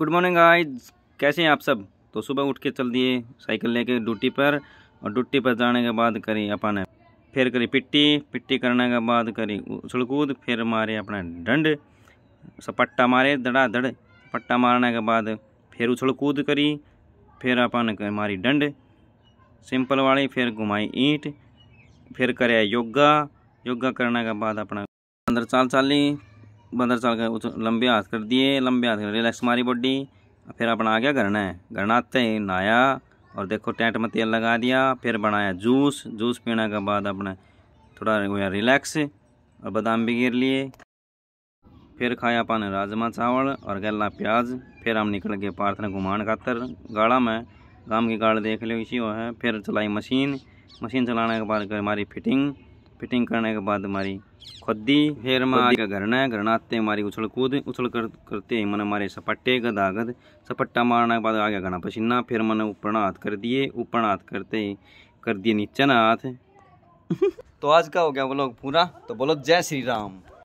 good morning guys कैसे हैं आप सब तो सुबह उठ के चल दिए साइकिल लेके ड्यूटी पर और ड्यूटी पर जाने के बाद करी अपन फिर करी पिट्टी पिट्टी करने के बाद करी उछलकूद फिर मारे अपना डंड सपट्टा मारे धड़ाधड़ पट्टा मारने के बाद फिर उछलकूद करी फिर अपन मारी डंड सिंपल वाली फिर घुमाई ईंट फिर करे योगा योगा करने के बाद अपना अंदर चाल चाली पंद्रह साल का लंबे हाथ कर दिए लंबे हाथ कर रिलैक्स मारी बॉडी फिर अपना आ गया घरना है घरना आते तो ही नहाया और देखो टेंट में तेल लगा दिया फिर बनाया जूस जूस पीने के बाद अपने थोड़ा हुआ रिलैक्स और बादाम भी गिर लिए फिर खाया पाने राजमा चावल और गला प्याज फिर हम निकल गए ने घुमान खातर गाड़ा में राम की गाड़ देख लो इसी है फिर चलाई मशीन मशीन चलाने के बाद हमारी फिटिंग फिटिंग करने के बाद हमारी खुदी फिर हमारा घरना है घरना आते हमारी उछल कूद उछल कर करते ही मैंने हमारे सपट्टे का सपट्टा मारने के बाद आ गया घना पसीना फिर मैंने ऊपर हाथ कर दिए ऊपर हाथ करते ही कर दिए नीचे ना हाथ तो आज का हो गया वो लोग पूरा तो बोलो जय श्री राम